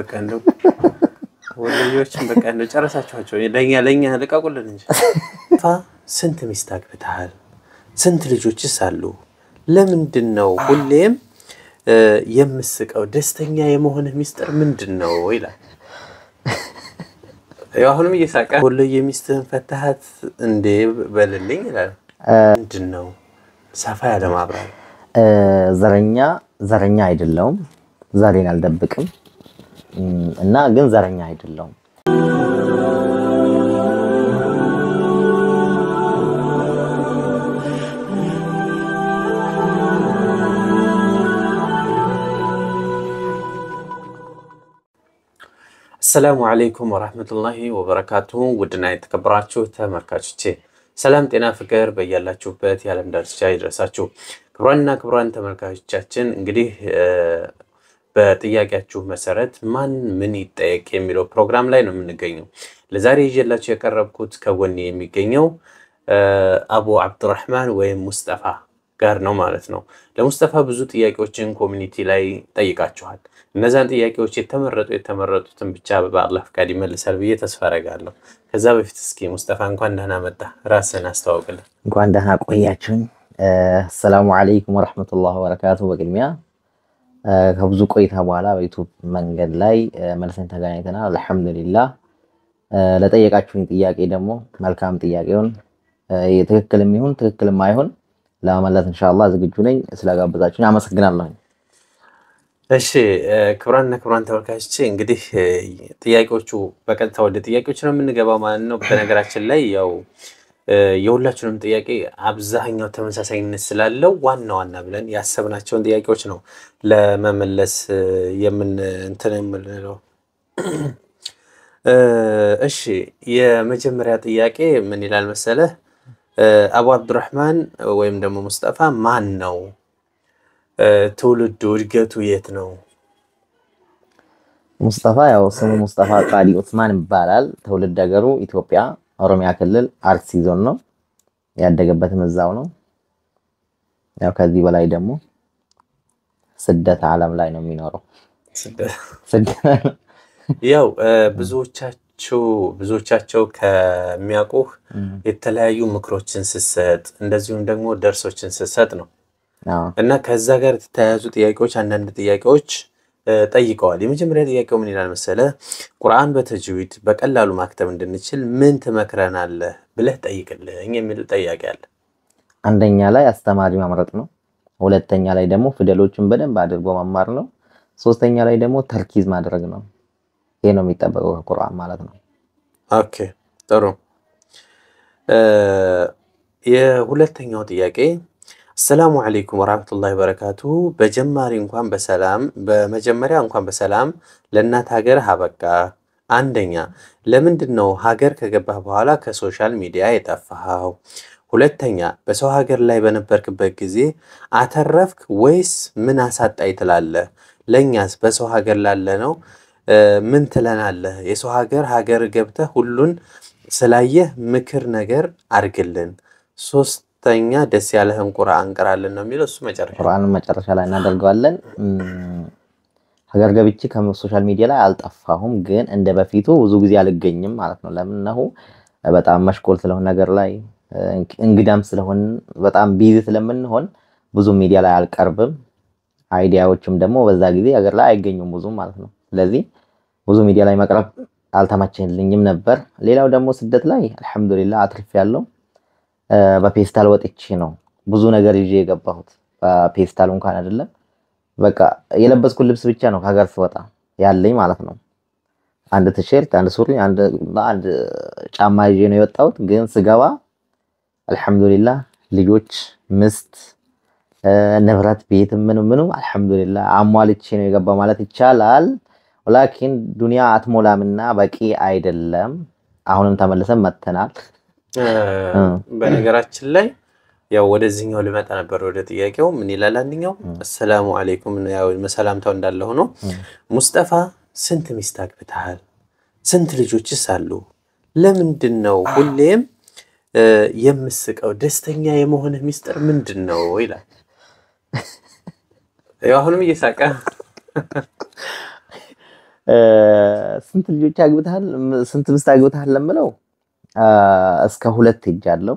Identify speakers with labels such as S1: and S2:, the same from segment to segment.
S1: በቃ እንደው ወሎዬዎችን በቃ እንደው ጨረሳችኋቸው። ለኛ ለኛ ልቀቁልን እንጂ ፋ ስንት ሚስት አግብተሃል? ስንት ልጆችስ አሉ? ለምንድን ነው ሁሌም የምስቀው? ደስተኛ የመሆንህ ሚስጥር ምንድን ነው ይላል። አሁንም እየሳቀ ወሎዬ ሚስትህን ፈታሃት እንዴ በልልኝ ይላል። ምንድን ነው ሰፋ ያለ ማብራሪያ።
S2: ዘረኛ ዘረኛ አይደለውም። ዛሬን አልደብቅም። እና ግን ዘረኛ አይደለሁም።
S1: አሰላሙ አለይኩም ወራህመቱላሂ ወበረካቱ ውድና የተከበራችሁ ተመልካቾቼ ሰላም፣ ጤና፣ ፍቅር በያላችሁበት የዓለም ዳርቻ ይድረሳችሁ። ክቡራንና ክቡራን ተመልካቾቻችን እንግዲህ በጥያቄያችሁ መሰረት ማን ምን ይጠየቅ የሚለው ፕሮግራም ላይ ነው የምንገኘው። ለዛሬ ይዤላችሁ የቀረብኩት ከጎን የሚገኘው አቡ አብዱራህማን ወይም ሙስጠፋ ጋር ነው ማለት ነው። ለሙስጠፋ ብዙ ጥያቄዎችን ኮሚኒቲ ላይ ጠይቃችኋል። እነዛን ጥያቄዎች የተመረጡ የተመረጡትን ብቻ በአላህ ፈቃድ ይመልሳል ብዬ ተስፋ አደርጋለሁ። ከዛ በፊት እስኪ ሙስጠፋ እንኳን ደህና መጣ፣ ራስን አስተዋውቅልን።
S2: እንኳን ደህና ቆያችሁኝ። አሰላሙ አለይኩም ወረሕመቱላህ ወበረካቱ በቅድሚያ ከብዙ ቆይታ በኋላ በዩቱብ መንገድ ላይ መልሰን ተገናኝተናል። አልሐምዱሊላህ። ለጠየቃችሁኝ ጥያቄ ደግሞ መልካም ጥያቄውን ትክክልም ይሁን ትክክልም አይሁን ለመመለስ እንሻላ ዝግጁ ነኝ። ስለጋበዛችሁኝ አመሰግናለሁኝ።
S1: እሺ ክቡራንና ክብራን ተመልካቾች እንግዲህ ጥያቄዎቹ በቀጥታ ወደ ጥያቄዎች ነው የምንገባው ማለት ነው። በነገራችን ላይ ያው የሁላችንም ጥያቄ አብዛኛው ተመሳሳይነት ስላለው ዋና ዋና ብለን ያሰብናቸውን ጥያቄዎች ነው ለመመለስ የምን እንትን የምንለው። እሺ የመጀመሪያ ጥያቄ ምን ይላል መሰለህ? አቡ አብዱራህማን ወይም ደግሞ ሙስጠፋ ማን ነው? ትውልዱ እድገቱ የት ነው?
S2: ሙስጠፋ ያው ስሙ ሙስጠፋ ቃሊ ኡስማን ይባላል። ትውልድ ሀገሩ ኢትዮጵያ ኦሮሚያ ክልል አርሲ ዞን ነው። ያደገበትም እዛው ነው። ያው ከዚህ በላይ ደግሞ ስደት ዓለም ላይ ነው የሚኖረው።
S1: ያው ብዙዎቻቸው ብዙዎቻቸው ከሚያውቁህ የተለያዩ ምክሮችን ስትሰጥ እንደዚሁም ደግሞ ደርሶችን ስትሰጥ ነው እና ከዛ ጋር የተያያዙ ጥያቄዎች አንዳንድ ጥያቄዎች ጠይቀዋል። የመጀመሪያ ጥያቄው ምን ይላል መሰለ? ቁርአን በተጅዊድ በቀላሉ ማክተብ እንድንችል ምን ትመክረናለህ ብለህ ጠይቅልኝ የሚል ጥያቄ አለ።
S2: አንደኛ ላይ አስተማሪ ማምረጥ ነው። ሁለተኛ ላይ ደግሞ ፊደሎችን በደንብ አድርጎ መማር ነው። ሶስተኛ ላይ ደግሞ ተርኪዝ ማድረግ ነው። ይሄ ነው የሚጠበቀው ከቁርአን ማለት ነው።
S1: ኦኬ ጥሩ። የሁለተኛው ጥያቄ አሰላሙ አለይኩም ወራህመቱላሂ ወበረካቱ። በጀማሪ እንኳን በሰላም በመጀመሪያ እንኳን በሰላም ለእናት ሀገር አበቃ። አንደኛ ለምንድን ነው ሀገር ከገባህ በኋላ ከሶሻል ሚዲያ የጠፋኸው? ሁለተኛ በሰው ሀገር ላይ በነበርክበት ጊዜ አተረፍክ ወይስ ምን አሳጣኝ ትላለህ? ለእኛስ በሰው ሀገር ላለ ነው ምን ትለናለህ? የሰው ሀገር ሀገር ገብተህ ሁሉን ስላየህ ምክር ነገር አድርግልን። ሶስት ሁለተኛ ደስ ያለህን ቁርአን እንቅራለን ነው የሚለው። እሱ መጨረሻ
S2: ቁርአን መጨረሻ ላይ እናደርገዋለን። ሀገር ገብቼ ከሶሻል ሚዲያ ላይ አልጠፋሁም፣ ግን እንደ በፊቱ ብዙ ጊዜ አልገኝም ማለት ነው። ለምነሁ በጣም መሽኮል ስለሆን ነገር ላይ እንግዳም ስለሆን በጣም ቢዚ ስለምንሆን ብዙ ሚዲያ ላይ አልቀርብም። አይዲያዎችም ደግሞ በዛ ጊዜ ሀገር ላይ አይገኙም ብዙ ማለት ነው። ስለዚህ ብዙ ሚዲያ ላይ መቅረብ አልተመቸልኝም ነበር። ሌላው ደግሞ ስደት ላይ አልሐምዱሊላህ አትርፍ ያለው በፔስታል ወጥቼ ነው ብዙ ነገር ይዤ የገባሁት። በፔስታል እንኳን አይደለም በቃ የለበስኩት ልብስ ብቻ ነው ከሀገር ስወጣ ያለኝ ማለት ነው። አንድ ቲሸርት፣ አንድ ሱሪ፣ አንድ ጫማ ይዤ ነው የወጣሁት። ግን ስገባ አልሐምዱሊላህ ልጆች፣ ምስት፣ ንብረት፣ ቤት ምን ምኑ አልሐምዱሊላህ አሟልቼ ነው የገባ ማለት ይቻላል። ላኪን ዱንያ አትሞላምና በቂ አይደለም። አሁንም ተመልሰን መተናል።
S1: በነገራችን ላይ ያው ወደዚህኛው ልመጣ ነበር። ወደ ጥያቄው ምን ይላል አንድኛው አሰላሙ አሌይኩም መሰላምታው እንዳለ ሆኖ ሙስጠፋ ስንት ሚስት አግብተሃል? ስንት ልጆችስ አሉ? ለምንድን ነው ሁሌም የምስቀው? ደስተኛ የመሆንህ ሚስጥር ምንድን ነው ይላል። ያው አሁንም እየሳቀ
S2: ስንት ልጆች አግብተሃል፣ ስንት ሚስት አግብተሃል ለምለው እስከ ሁለት ሄጃለሁ።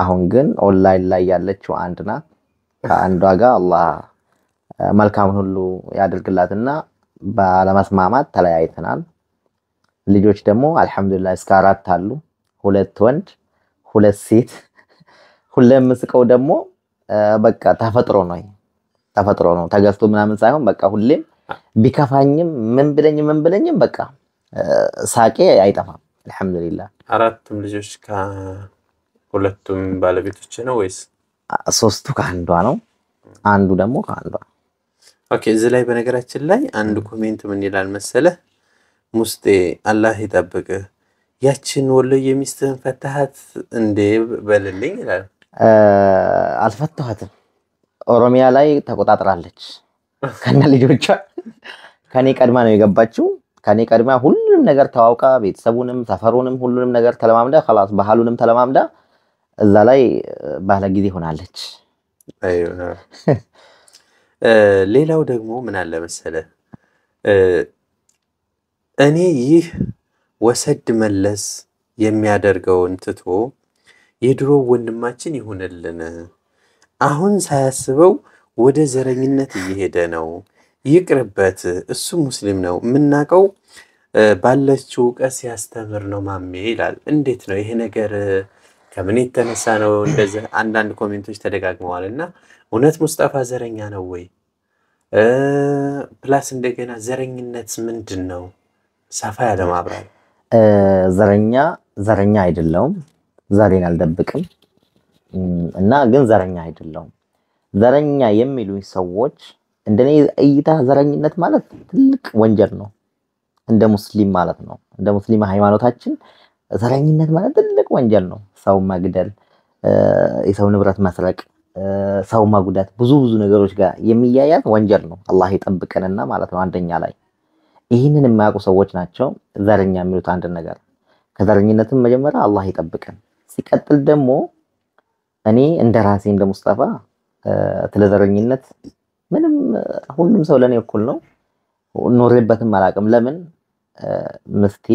S2: አሁን ግን ኦንላይን ላይ ያለችው አንድ ናት። ከአንዷ ጋር አላህ መልካምን ሁሉ ያደርግላትና ባለመስማማት ተለያይተናል። ልጆች ደግሞ አልሐምዱሊላህ እስከ አራት አሉ። ሁለት ወንድ፣ ሁለት ሴት። ሁሌም ምስቀው ደግሞ በቃ ተፈጥሮ ነው ተፈጥሮ ነው ተገዝቶ ምናምን ሳይሆን በቃ ሁሌም ቢከፋኝም ምን ብለኝ ምን ብለኝም በቃ ሳቄ አይጠፋም። አልሐምዱሊላ።
S1: አራቱም ልጆች ከሁለቱም ባለቤቶች ነው ወይስ
S2: ሶስቱ ከአንዷ ነው? አንዱ ደግሞ ከአንዷ።
S1: ኦኬ። እዚህ ላይ በነገራችን ላይ አንድ ኮሜንት ምን ይላል መሰለህ ሙስጤ አላህ ይጠብቅህ ያችን ወሎ ሚስትህን ፈታሃት እንዴ በልልኝ ይላል።
S2: አልፈታኋትም። ኦሮሚያ ላይ ተቆጣጥራለች ከነ ልጆቿ። ከኔ ቀድማ ነው የገባችው። ከኔ ቀድማ ሁሉ ነገር ተዋውቃ ቤተሰቡንም ሰፈሩንም ሁሉንም ነገር ተለማምዳ ላስ ባህሉንም ተለማምዳ እዛ ላይ ባለ ጊዜ ሆናለች።
S1: ሌላው ደግሞ ምን አለ መሰለ እኔ ይህ ወሰድ መለስ የሚያደርገውን ትቶ የድሮ ወንድማችን ይሁንልን። አሁን ሳያስበው ወደ ዘረኝነት እየሄደ ነው። ይቅርበት፣ እሱ ሙስሊም ነው። የምናውቀው ባለችው እውቀት ሲያስተምር ነው ማሜ ይላል። እንዴት ነው ይሄ ነገር? ከምን የተነሳ ነው እንደዚህ? አንዳንድ ኮሜንቶች ተደጋግመዋል እና እውነት ሙስጠፋ ዘረኛ ነው ወይ? ፕላስ እንደገና ዘረኝነት ምንድን ነው? ሰፋ ያለ ማብራሪያ።
S2: ዘረኛ ዘረኛ አይደለውም፣ ዘሬን አልደብቅም እና ግን ዘረኛ አይደለውም። ዘረኛ የሚሉኝ ሰዎች እንደኔ እይታ ዘረኝነት ማለት ትልቅ ወንጀል ነው። እንደ ሙስሊም ማለት ነው። እንደ ሙስሊም ሃይማኖታችን ዘረኝነት ማለት ትልቅ ወንጀል ነው። ሰው መግደል፣ የሰው ንብረት መስረቅ፣ ሰው መጉዳት ብዙ ብዙ ነገሮች ጋር የሚያያዝ ወንጀል ነው። አላህ ይጠብቀንና ማለት ነው። አንደኛ ላይ ይህንን የማያውቁ ሰዎች ናቸው ዘረኛ የሚሉት አንድ ነገር። ከዘረኝነትም መጀመሪያ አላህ ይጠብቀን። ሲቀጥል ደግሞ እኔ እንደ ራሴ እንደ ሙስጠፋ ስለ ዘረኝነት ምንም ሁሉም ሰው ለእኔ እኩል ነው። ኖሬበትም አላውቅም። ለምን ምስቴ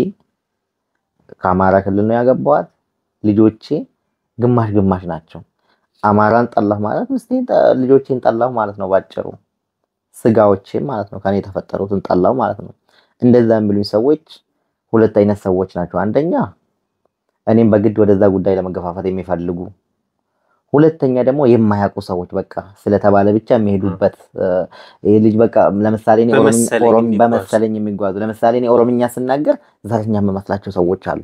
S2: ከአማራ ክልል ነው ያገባዋት። ልጆቼ ግማሽ ግማሽ ናቸው። አማራን ጠላሁ ማለት ምስቴን፣ ልጆቼን ጠላሁ ማለት ነው ባጭሩ። ስጋዎቼን ማለት ነው ከኔ የተፈጠሩትን ጠላሁ ማለት ነው። እንደዛ የሚሉኝ ሰዎች ሁለት አይነት ሰዎች ናቸው። አንደኛ እኔም በግድ ወደዛ ጉዳይ ለመገፋፋት የሚፈልጉ ሁለተኛ ደግሞ የማያውቁ ሰዎች በቃ ስለተባለ ብቻ የሚሄዱበት ይህ ልጅ በቃ ለምሳሌ በመሰለኝ የሚጓዙ ለምሳሌ ኦሮምኛ ስናገር ዘረኛ የምመስላቸው ሰዎች አሉ።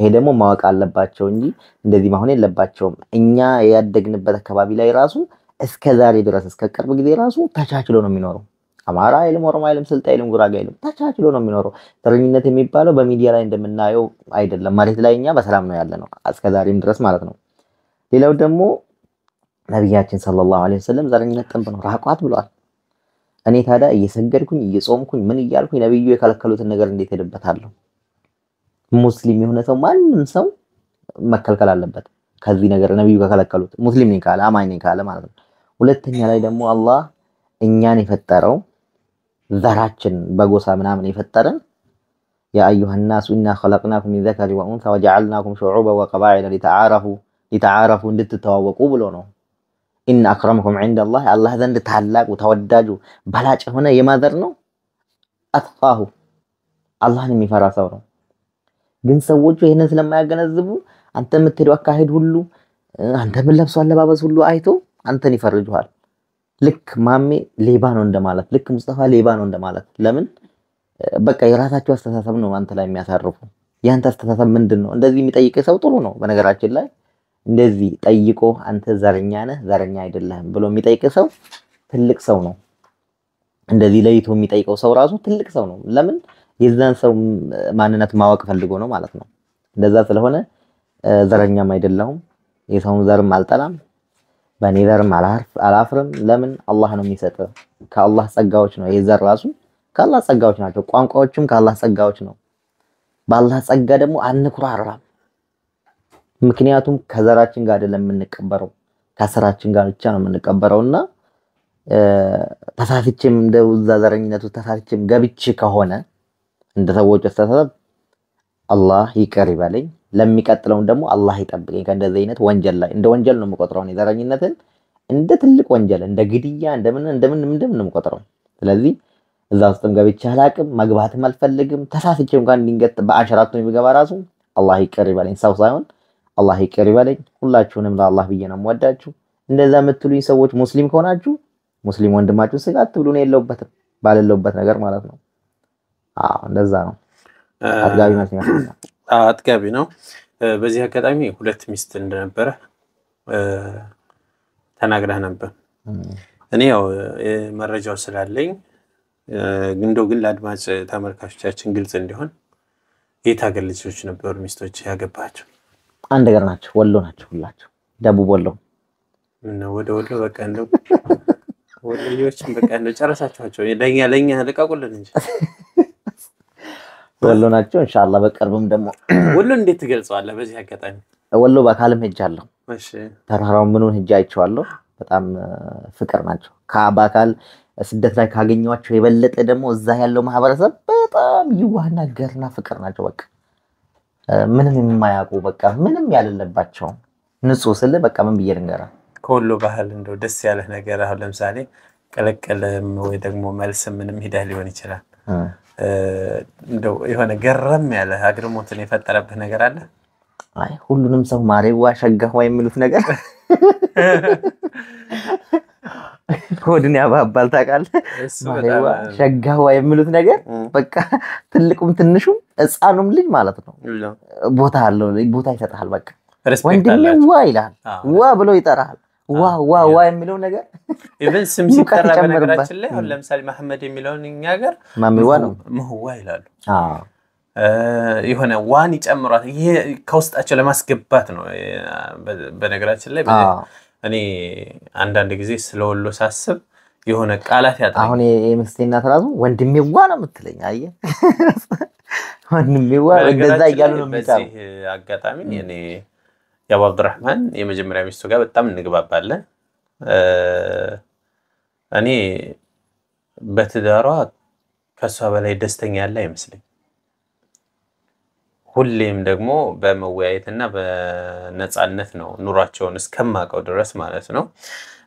S2: ይሄ ደግሞ ማወቅ አለባቸው እንጂ እንደዚህ መሆን የለባቸውም። እኛ ያደግንበት አካባቢ ላይ ራሱ እስከ ዛሬ ድረስ እስከ ቅርብ ጊዜ ራሱ ተቻችሎ ነው የሚኖረው። አማራ አይልም፣ ኦሮሞ አይልም፣ ስልጤ አይልም፣ ጉራጌ አይልም፣ ተቻችሎ ነው የሚኖረው። ዘረኝነት የሚባለው በሚዲያ ላይ እንደምናየው አይደለም። መሬት ላይ እኛ በሰላም ነው ያለ ነው እስከ ዛሬም ድረስ ማለት ነው። ሌላው ደግሞ ነቢያችን ሰለላሁ ዐለይሂ ወሰለም ዘረኝነት ጥንብ ነው፣ ራቋት ብለዋል። እኔ ታዲያ እየሰገድኩኝ እየጾምኩኝ ምን እያልኩኝ ነብዩ የከለከሉትን ነገር እንዴት ሄድበታለሁ? ሙስሊም የሆነ ሰው ማንም ሰው መከልከል አለበት ከዚህ ነገር ነብዩ ከከለከሉት። ሙስሊም ነኝ ካለ አማኝ ነኝ ካለ ማለት ነው። ሁለተኛ ላይ ደግሞ አላህ እኛን የፈጠረው ዘራችን በጎሳ ምናምን የፈጠረን ያ አዩሃ ናሱ ኢና ኸለቅናኩም ሚን ዘከሪ ወኡንሳ ወጀዐልናኩም ሹዑበ ወቀባኢለ ሊተዓረፉ ሊተዓረፉ እንድትተዋወቁ ብሎ ነው። ኢነ አክረመኩም ዒንደላህ አላህ ዘንድ ታላቁ ተወዳጁ በላጭ የሆነ የማዘር ነው አትቃሁ አላህን የሚፈራ ሰው ነው። ግን ሰዎቹ ይህንን ስለማያገነዝቡ አንተ የምትሄደው አካሄድ ሁሉ አንተ የምትለብሰው አለባበስ ሁሉ አይቶ አንተን ይፈርጁሃል። ልክ ማሜ ሌባ ነው እንደማለት፣ ልክ ሙስጠፋ ሌባ ነው እንደማለት። ለምን በቃ የራሳቸው አስተሳሰብ ነው አንተ ላይ የሚያሳርፉ። የአንተ አስተሳሰብ ምንድን ነው? እንደዚህ የሚጠይቅ ሰው ጥሩ ነው በነገራችን ላይ እንደዚህ ጠይቆ አንተ ዘረኛ ነህ፣ ዘረኛ አይደለህም ብሎ የሚጠይቅ ሰው ትልቅ ሰው ነው። እንደዚህ ለይቶ የሚጠይቀው ሰው ራሱ ትልቅ ሰው ነው። ለምን የዛን ሰው ማንነት ማወቅ ፈልጎ ነው ማለት ነው። እንደዛ ስለሆነ ዘረኛም አይደለሁም፣ የሰውን ዘርም አልጠላም፣ በእኔ ዘርም አላፍርም። ለምን አላህ ነው የሚሰጥ። ከአላህ ጸጋዎች ነው። የዘር ራሱ ከአላህ ጸጋዎች ናቸው። ቋንቋዎችም ከአላህ ጸጋዎች ነው። በአላህ ጸጋ ደግሞ አንኩራራም። ምክንያቱም ከዘራችን ጋር አይደለም የምንቀበረው ከስራችን ጋር ብቻ ነው የምንቀበረው እና ተሳስቼም እንደ ውዛ ዘረኝነቱ ተሳስቼም ገብቼ ከሆነ እንደ ሰዎች አስተሳሰብ አላህ ይቅር ይበለኝ፣ ለሚቀጥለውን ደግሞ አላህ ይጠብቀኝ ከእንደዚህ አይነት ወንጀል ላይ እንደ ወንጀል ነው የምቆጥረው። ዘረኝነትን እንደ ትልቅ ወንጀል እንደ ግድያ እንደምን እንደምን እንደምን ነው የምቆጥረው። ስለዚህ እዛ ውስጥም ገብቼ አላቅም፣ መግባትም አልፈልግም። ተሳስቼም ጋር እንዲንገጥ በአሸራቱ የሚገባ ራሱ አላህ ይቅር ይበለኝ ሰው ሳይሆን አላህ ይቅር ይበለኝ። ሁላችሁንም ለአላህ ብዬ ነው የምወዳችሁ። እንደዛ የምትሉኝ ሰዎች ሙስሊም ከሆናችሁ ሙስሊም ወንድማችሁን ስጋ አትብሉ። ነው የለውበትም ባልለውበት ነገር ማለት ነው። አዎ እንደዛ ነው። አጥጋቢ መስሎኝ
S1: አጥጋቢ ነው። በዚህ አጋጣሚ ሁለት ሚስት እንደነበረ ተናግረህ ነበር። እኔ ያው መረጃው ስላለኝ እንደው ግን ለአድማጭ ተመልካቾቻችን ግልጽ እንዲሆን የት ሀገር ልጆች ነበሩ ሚስቶች ያገባቸው?
S2: አንድ ነገር ናቸው። ወሎ ናቸው ሁላቸው ደቡብ ወሎ
S1: ወደ ወሎ በቃ እንደው ወሎዎችን በቃ እንደው ጨረሳችኋቸው። ለኛ ለኛ ልቀቁልን እንጂ
S2: ወሎ ናቸው። እንሻላ በቅርብም ደግሞ
S1: ወሎ እንዴት ትገልጸዋለህ? በዚህ አጋጣሚ
S2: ወሎ በአካልም ሄጃለሁ። ተራራው ተራራውን ምኑን ሄጄ አይቼዋለሁ። በጣም ፍቅር ናቸው። በአካል ስደት ላይ ካገኘኋቸው የበለጠ ደግሞ እዛ ያለው ማህበረሰብ በጣም ይዋህና ገርና ፍቅር ናቸው በቃ ምንም የማያውቁ በቃ ምንም ያለለባቸው ንጹህ ስል በቃ ምን ብዬ ልንገራ
S1: ከወሎ ባህል እንደው ደስ ያለ ነገር አሁን ለምሳሌ ቀለቀለም ወይ ደግሞ መልስ ምንም ሂደህ ሊሆን ይችላል። እንደው የሆነ ገረም ያለ አግርሞትን የፈጠረብህ ነገር አለ?
S2: አይ ሁሉንም ሰው ማሬዋ ሸጋዋ የሚሉት ነገር ሆድን ያባባል ታውቃለህ። ሸጋዋ የሚሉት ነገር በቃ ትልቁም ትንሹም ሕፃኑም ልጅ ማለት ነው ቦታ አለው ቦታ ይሰጥሃል። በቃ ወንድሜ ዋ ይልሃል፣ ዋ ብሎ ይጠራሃል። ዋ ዋ ዋ የሚለው ነገር
S1: ኢቨን ስም ሲጠራ በነገራችን ላይ አሁን ለምሳሌ መሐመድ የሚለውን እኛ ሀገር ማሚዋ ነው ምህዋ ይላሉ። የሆነ ዋን ይጨምሯት። ይሄ ከውስጣቸው ለማስገባት ነው። በነገራችን ላይ እኔ አንዳንድ ጊዜ ስለ ወሎ ሳስብ የሆነ ቃላት ያጣ አሁን
S2: የምስቴ እናት ራሱ ወንድሜዋ ነው የምትለኝ። አየ ወንድሜዋ እንደዛ እያሉ ነው። በዚህ
S1: አጋጣሚ እኔ የአቡ አብዱራህማን የመጀመሪያ ሚስቱ ጋር በጣም እንግባባለን። እኔ በትዳሯ ከእሷ በላይ ደስተኛ ያለ አይመስለኝ ሁሌም ደግሞ በመወያየት እና በነፃነት ነው ኑሯቸውን እስከማውቀው ድረስ ማለት ነው።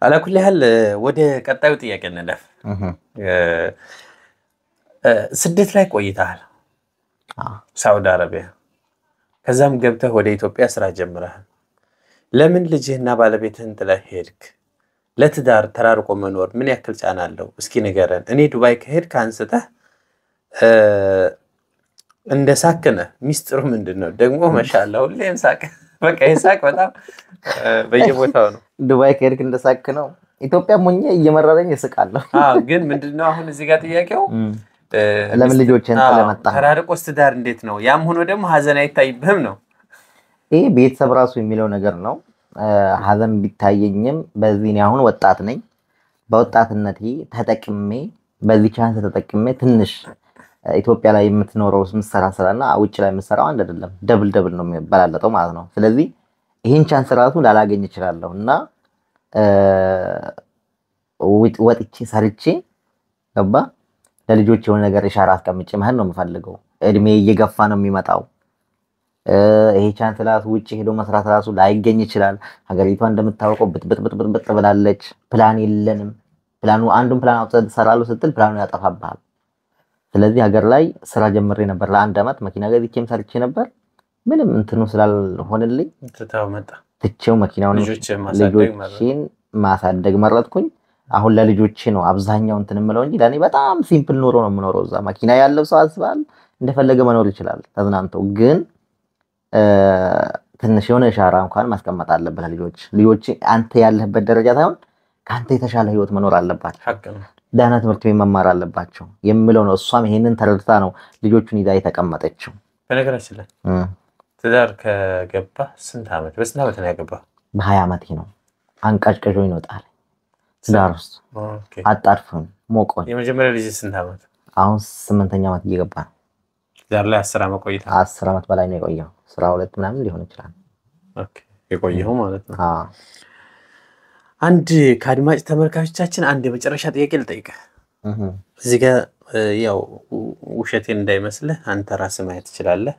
S1: አላኩል ያህል ወደ ቀጣዩ ጥያቄ እንለፍ። ስደት ላይ ቆይተሃል፣ ሳውዲ አረቢያ፣ ከዛም ገብተህ ወደ ኢትዮጵያ ስራ ጀምረሃል። ለምን ልጅህና ባለቤትህን ጥለህ ሄድክ? ለትዳር ተራርቆ መኖር ምን ያክል ጫና አለው? እስኪ ንገረን። እኔ ዱባይ ከሄድክ አንስተህ እንደ ሳክነ ሚስጥሩ ምንድን ነው ደግሞ? መሻላ ሁሌም ሳቅ በቃ የሳቅ በጣም በየቦታው ነው። ዱባይ ከሄድክ እንደ ሳክ ነው።
S2: ኢትዮጵያ ሞኜ እየመረረኝ እስቃለሁ።
S1: ግን ምንድነው አሁን እዚህ ጋር ጥያቄው ለምን ልጆችን ለመጣ ተራርቆ ስትዳር እንዴት ነው? ያም ሆኖ ደግሞ ሀዘን አይታይብህም ነው።
S2: ይህ ቤተሰብ ራሱ የሚለው ነገር ነው። ሀዘን ቢታየኝም በዚህ እኔ አሁን ወጣት ነኝ። በወጣትነቴ ተጠቅሜ በዚህ ቻንስ ተጠቅሜ ትንሽ ኢትዮጵያ ላይ የምትኖረው ምሰራ ስራና ውጭ ላይ የምሰራው አንድ አይደለም። ደብል ደብል ነው የሚበላለጠው ማለት ነው። ስለዚህ ይህን ቻንስ ራሱ ላላገኝ እችላለሁ እና ወጥቼ ሰርቼ ገባ ለልጆች የሆነ ነገር ኢሻራ አስቀምጬ መሄድ ነው የምፈልገው። እድሜ እየገፋ ነው የሚመጣው። ይሄ ቻንስ ራሱ ውጭ ሄዶ መስራት ራሱ ላይገኝ ይችላል። ሀገሪቷ እንደምታወቀው ብጥብጥብጥብጥ ብላለች። ፕላን የለንም። ፕላኑ አንዱን ፕላን አውጥተህ ትሰራለህ ስትል ፕላኑ ያጠፋብሃል። ስለዚህ ሀገር ላይ ስራ ጀምሬ ነበር። ለአንድ አመት መኪና ገዝቼም ሰርቼ ነበር። ምንም እንትኑ ስላልሆንልኝ ትቼው መኪናውን ልጆችን ማሳደግ መረጥኩኝ። አሁን ለልጆቼ ነው አብዛኛው እንትን የምለው እንጂ ለእኔ በጣም ሲምፕል ኑሮ ነው የምኖረው። እዛ መኪና ያለው ሰው አስባል እንደፈለገ መኖር ይችላል ተዝናንተው። ግን ትንሽ የሆነ ሻራ እንኳን ማስቀመጥ አለብህ ለልጆች። ልጆች አንተ ያለህበት ደረጃ ሳይሆን ከአንተ የተሻለ ህይወት መኖር አለባት። ደህና ትምህርት ቤት መማር አለባቸው የሚለው ነው። እሷም ይሄንን ተረድታ ነው ልጆቹን ይዛ የተቀመጠችው።
S1: በነገራችን ላይ ትዳር ከገባ ስንት ዓመት በስንት ዓመት ነው ያገባ?
S2: በሀያ ዓመት ነው። አንቀጭቅዦ ይወጣል ትዳር ውስጥ አጣድፎኝ ሞቆኝ።
S1: የመጀመሪያ ልጅ ስንት ዓመት?
S2: አሁን ስምንተኛ ዓመት እየገባ ነው።
S1: ትዳር ላይ አስር ዓመት ቆይታ
S2: አስር ዓመት በላይ ነው የቆየው። ስራ ሁለት ምናምን ሊሆን ይችላል
S1: የቆየው ማለት ነው። አንድ ከአድማጭ ተመልካቾቻችን አንድ የመጨረሻ ጥያቄ ልጠይቀ እዚህ ጋ ያው ውሸቴን እንዳይመስልህ አንተ ራስ ማየት ትችላለህ።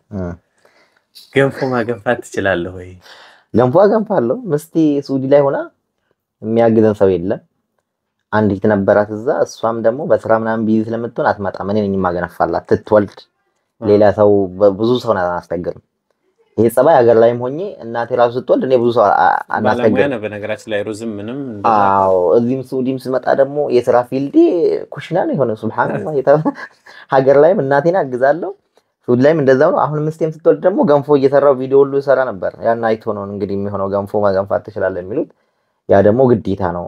S1: ገንፎ ማገንፋት ትችላለህ ወይ?
S2: ገንፎ አገንፋለሁ። ምስቴ ሱዲ ላይ ሆና የሚያግዘን ሰው የለም። አንዲት ነበራት እዛ። እሷም ደግሞ በስራ ምናምን ቢዚ ስለምትሆን አትመጣም። እኔ ነኝ የማገነፋላት። ሌላ ሰው ብዙ ሰው አናስቸግርም። ይሄ ጸባይ ሀገር ላይም ሆኜ እናቴ ራሱ ስትወልድ እኔ ብዙ ሰው አናስቸግርም።
S1: በነገራችን ላይ ሩዝም ምንም
S2: አዎ፣ እዚህም ስውዲም ስመጣ ደግሞ የስራ ፊልዴ ኩሽና ነው የሆነ ሱብሃንላ። ሀገር ላይም እናቴን አግዛለሁ፣ ስውድ ላይም እንደዛው ነው። አሁን ምስቴም ስትወልድ ደግሞ ገንፎ እየሰራው ቪዲዮ ሁሉ ሰራ ነበር። ያን አይቶ ነው እንግዲህ የሚሆነው ገንፎ መገንፋት ትችላለህ የሚሉት። ያ ደግሞ ግዴታ ነው።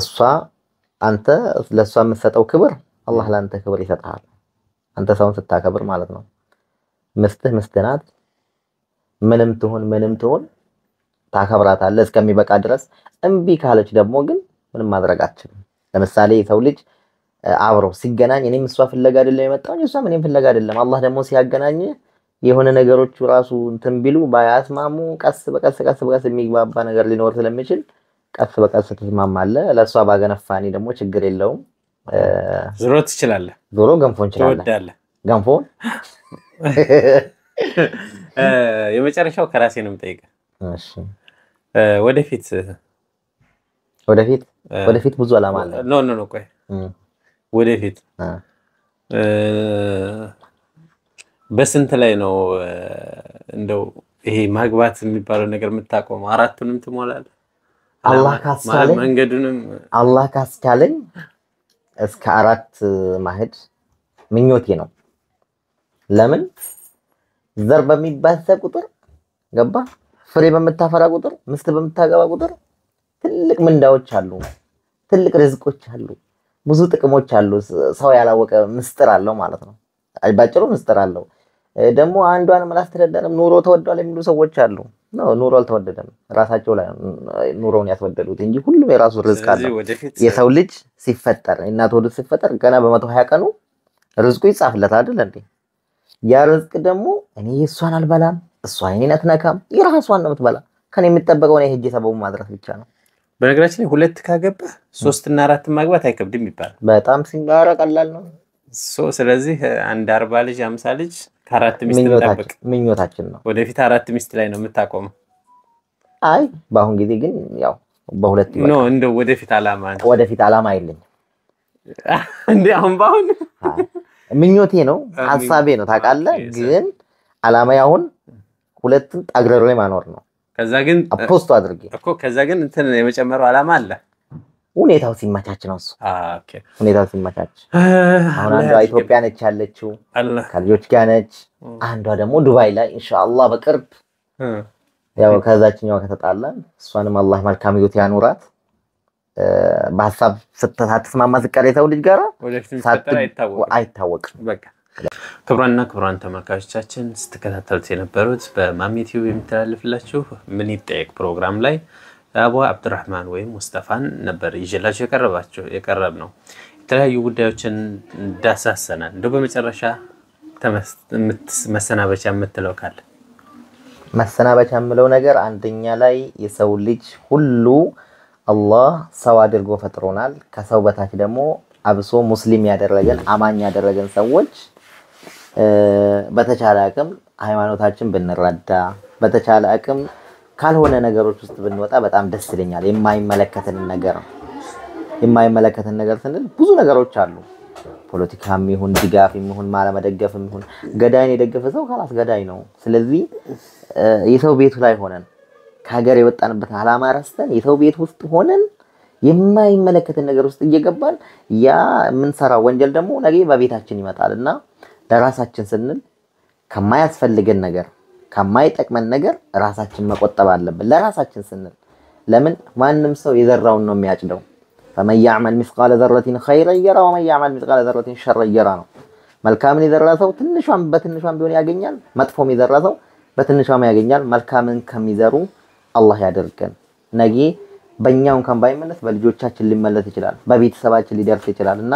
S2: እሷ አንተ ለእሷ የምትሰጠው ክብር አላህ ለአንተ ክብር ይሰጥሃል። አንተ ሰውን ስታከብር ማለት ነው። ምስትህ ምስትህ ናት። ምንም ትሁን ምንም ትሁን ታከብራታለህ እስከሚበቃ ድረስ። እምቢ ካለች ደግሞ ግን ምንም ማድረግ አትችልም። ለምሳሌ የሰው ልጅ አብሮ ሲገናኝ እኔም እሷ ፍለጋ አይደለም የመጣሁኝ እሷም እኔም ፍለጋ አይደለም። አላህ ደግሞ ሲያገናኝ የሆነ ነገሮቹ ራሱ እንትን ቢሉ ባያስማሙ ቀስ በቀስ ቀስ በቀስ የሚግባባ ነገር ሊኖር ስለሚችል ቀስ በቀስ ትስማማለህ። ለእሷ ባገነፋኒ ደግሞ ችግር የለውም።
S1: ዞሮ ትችላለህ።
S2: ዞሮ ገንፎ እንችላለን። ገንፎ
S1: የመጨረሻው ከራሴ ነው የምጠይቀህ። ወደፊት ወደፊት ወደፊት ብዙ አላማ አለ። ኖ ኖ ኖ ቆይ ወደፊት በስንት ላይ ነው እንደው ይሄ ማግባት የሚባለው ነገር የምታቆመው? አራቱንም ትሞላለህ? አላህ ካስቻለኝ መንገዱንም
S2: አላህ ካስቻለኝ እስከ አራት ማሄድ ምኞቴ ነው። ለምን ዘር በሚባሰ ቁጥር ገባ ፍሬ በምታፈራ ቁጥር ምስት በምታገባ ቁጥር ትልቅ ምንዳዎች አሉ፣ ትልቅ ርዝቆች አሉ፣ ብዙ ጥቅሞች አሉ። ሰው ያላወቀ ምስጥር አለው ማለት ነው። ባጭሩ ምስጥር አለው። ደግሞ አንዷን አላስተዳደርም ኑሮ ተወዷል የሚሉ ሰዎች አሉ። ኑሮ አልተወደደም፣ ራሳቸው ላይ ኑሮውን ያስወደዱት እንጂ ሁሉም የራሱ ርዝቅ አለ። የሰው ልጅ ሲፈጠር እናት ወዱ ሲፈጠር ገና በመቶ ሀያ ቀኑ ርዝቁ ይጻፍለት አይደል እንዴ? ያ ርዝቅ ደግሞ እኔ እሷን አልበላም፣ እሷ እኔን አትነካም፣ የራሷን ነው የምትበላ። ከኔ የሚጠበቀው እኔ ሄጄ ሰበቡ ማድረስ ብቻ ነው።
S1: በነገራችን ላይ ሁለት ካገባ ሶስትና አራት ማግባት አይከብድም ይባላል። በጣም ሲባረ ቀላል ነው። ስለዚህ አንድ አርባ ልጅ አምሳ ልጅ ከአራት ሚስት ጠብቅ፣ ምኞታችን ነው። ወደፊት አራት ሚስት ላይ ነው የምታቆመው።
S2: አይ በአሁን ጊዜ ግን ያው በሁለት ኖ
S1: እንደው ወደፊት አላማ
S2: ወደፊት አላማ የለኝም
S1: እንዲ አሁን በአሁን
S2: ምኞቴ ነው፣ ሀሳቤ ነው። ታውቃለህ፣ ግን አላማዬ አሁን ሁለትን ጣግረር ላይ ማኖር ነው። ከዛ ግን አድርጌ
S1: እኮ ከዛ ግን እንትን የመጨመረው አላማ አለ።
S2: ሁኔታው ሲመቻች ነው እሱ።
S1: ሁኔታው ሲመቻች
S2: አሁን አንዷ ኢትዮጵያ ነች ያለችው ከልጆች ጋር ነች። አንዷ ደግሞ ዱባይ ላይ ኢንሻአላህ በቅርብ ያው ከዛችኛዋ ከተጣላን እሷንም አላህ መልካም ህይወት ያኑራት። በሀሳብ ሳትስማማ ዝቀር የሰው ልጅ ጋር
S1: አይታወቅም። ክቡራንና ክቡራን ተመልካቾቻችን ስትከታተሉት የነበሩት በማሜ የሚተላለፍላችሁ ምን ይጠየቅ ፕሮግራም ላይ አቡ አብዱራህማን ወይም ሙስጠፋን ነበር ይዤላችሁ የቀረብ ነው። የተለያዩ ጉዳዮችን እንዳሳሰናል። እንደው በመጨረሻ መሰናበቻ የምትለው ካለ?
S2: መሰናበቻ የምለው ነገር አንደኛ ላይ
S1: የሰው ልጅ ሁሉ
S2: አላህ ሰው አድርጎ ፈጥሮናል። ከሰው በታች ደግሞ አብሶ ሙስሊም ያደረገን አማኝ ያደረገን ሰዎች በተቻለ አቅም ሃይማኖታችን ብንረዳ፣ በተቻለ አቅም ካልሆነ ነገሮች ውስጥ ብንወጣ በጣም ደስ ይለኛል። የማይመለከተንን ነገር የማይመለከተን ነገር ስንል ብዙ ነገሮች አሉ። ፖለቲካም ይሁን ድጋፍ ይሁን ማለመደገፍ ይሁን ገዳይን የደገፈ ሰው ካላስ ገዳይ ነው። ስለዚህ የሰው ቤቱ ላይ ሆነን ከሀገር የወጣንበት አላማ ረስተን የሰው ቤት ውስጥ ሆነን የማይመለከትን ነገር ውስጥ እየገባን ያ የምንሰራው ወንጀል ደግሞ ነገ በቤታችን ይመጣል እና ለራሳችን ስንል ከማያስፈልገን ነገር ከማይጠቅመን ነገር ራሳችን መቆጠብ አለብን። ለራሳችን ስንል ለምን ማንም ሰው የዘራውን ነው የሚያጭደው። ፈመን ያዕመል ሚስቃለ ዘረቲን ኸይረን የራ ወመን ያዕመል ሚስቃለ ዘረቲን ሸረ የራ ነው። መልካምን የዘራ ሰው ትንሿን በትንሿን ቢሆን ያገኛል። መጥፎም የዘራ ሰው በትንሿም ያገኛል። መልካምን ከሚዘሩ አላህ ያደርገን። ነጌ በእኛ እንኳን ባይመለስ በልጆቻችን ሊመለስ ይችላል፣ በቤተሰባችን ሊደርስ ይችላል እና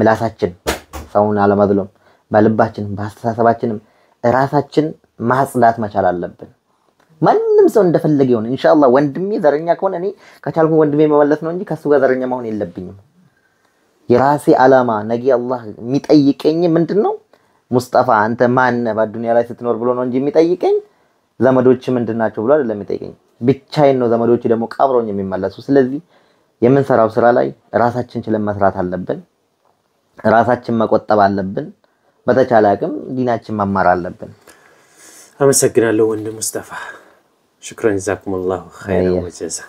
S2: ምላሳችን ሰውን አለመዝሎም በልባችንም በአስተሳሰባችንም ራሳችን ማጽዳት መቻል አለብን። ማንም ሰው እንደፈለገ ይሆን። ኢንሻአላህ ወንድሜ ዘረኛ ከሆነ እኔ ከቻልኩ ወንድሜ መመለስ ነው እንጂ ከሱ ጋር ዘረኛ መሆን የለብኝም። የራሴ አላማ ነገ አላህ የሚጠይቀኝ ምንድን ነው? ሙስጠፋ አንተ ማን በዱንያ ላይ ስትኖር ብሎ ነው እንጂ የሚጠይቀኝ ዘመዶች ምንድን ናቸው ብሎ አይደለም የሚጠይቀኝ፣ ብቻዬን ነው። ዘመዶች ደግሞ ቀብረውኝ የሚመለሱ። ስለዚህ የምንሰራው ስራ ላይ ራሳችን ችለን መስራት አለብን። ራሳችን መቆጠብ አለብን። በተቻለ አቅም ዲናችን መማር አለብን።
S1: አመሰግናለሁ ወንድም ሙስጠፋ። ሽክረን ዛኩም ላሁ ኸይረን ወጀዛ